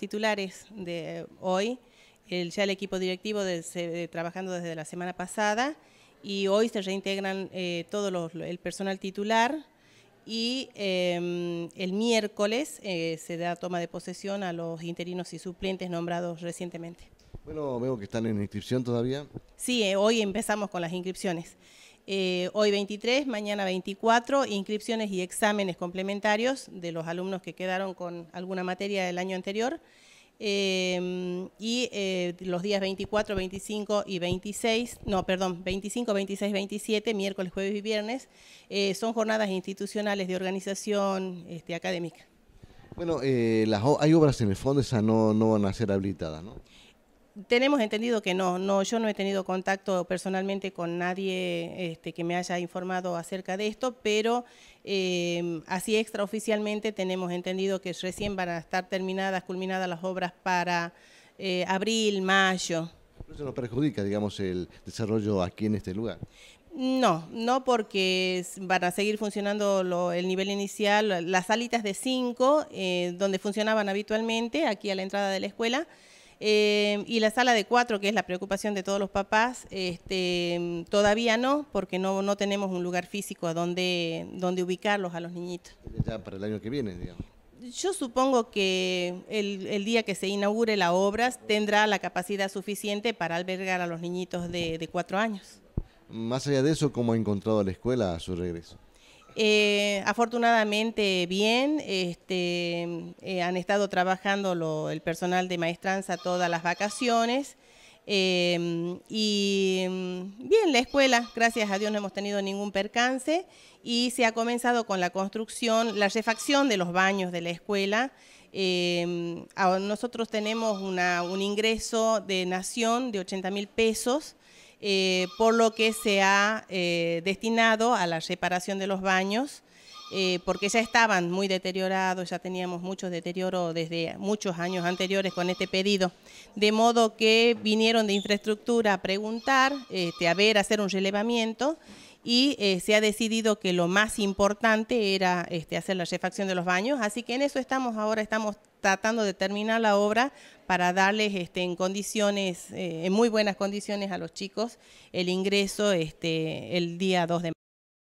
titulares de hoy, el, ya el equipo directivo trabajando desde la semana pasada y hoy se reintegran eh, todo el personal titular y em, el miércoles eh, se da toma de posesión a los interinos y suplentes nombrados recientemente. Bueno, veo que están en inscripción todavía. Sí, eh, hoy empezamos con las inscripciones. Eh, hoy 23, mañana 24, inscripciones y exámenes complementarios de los alumnos que quedaron con alguna materia del año anterior. Eh, y eh, los días 24, 25 y 26, no, perdón, 25, 26, 27, miércoles, jueves y viernes, son jornadas institucionales de organización este, académica. Bueno, hay obras en el fondo, esas no, no van a ser habilitadas, ¿no? tenemos entendido que no, no, yo no he tenido contacto personalmente con nadie este, que me haya informado acerca de esto, pero em, así extraoficialmente tenemos entendido que recién van a estar terminadas, culminadas las obras para eh, abril, mayo. ¿Eso no perjudica, digamos, el desarrollo aquí en este lugar? No, no porque van a seguir funcionando el nivel inicial, las salitas de 5, eh, donde funcionaban habitualmente, aquí a la entrada de la escuela, eh, y la sala de cuatro, que es la preocupación de todos los papás, este, todavía no, porque no, no tenemos un lugar físico a donde, donde ubicarlos a los niñitos. Ya para el año que viene, digamos. Yo supongo que el, día que se inaugure la obra tendrá la capacidad suficiente para albergar a los niñitos de cuatro años. Más allá de eso, ¿cómo ha encontrado la escuela a su regreso? Eh, afortunadamente bien, este, eh, han estado trabajando lo, el personal de maestranza todas las vacaciones. Em, y mm, bien, la escuela, gracias a Dios no hemos tenido ningún percance y se ha comenzado con la construcción, la refacción de los baños de la escuela. Em, nosotros tenemos un ingreso de nación de 80 mil pesos, eh, por lo que se ha eh, destinado a la reparación de los baños. Eh, porque ya estaban muy deteriorados, ya teníamos muchos deterioro desde muchos años anteriores con este pedido, de modo que vinieron de infraestructura a preguntar, este, a ver, a hacer un relevamiento y eh, se ha decidido que lo más importante era este, hacer la refacción de los baños, así que en eso estamos ahora, estamos tratando de terminar la obra para darles este, en condiciones, eh, en muy buenas condiciones a los chicos el ingreso el día 2 de mayo.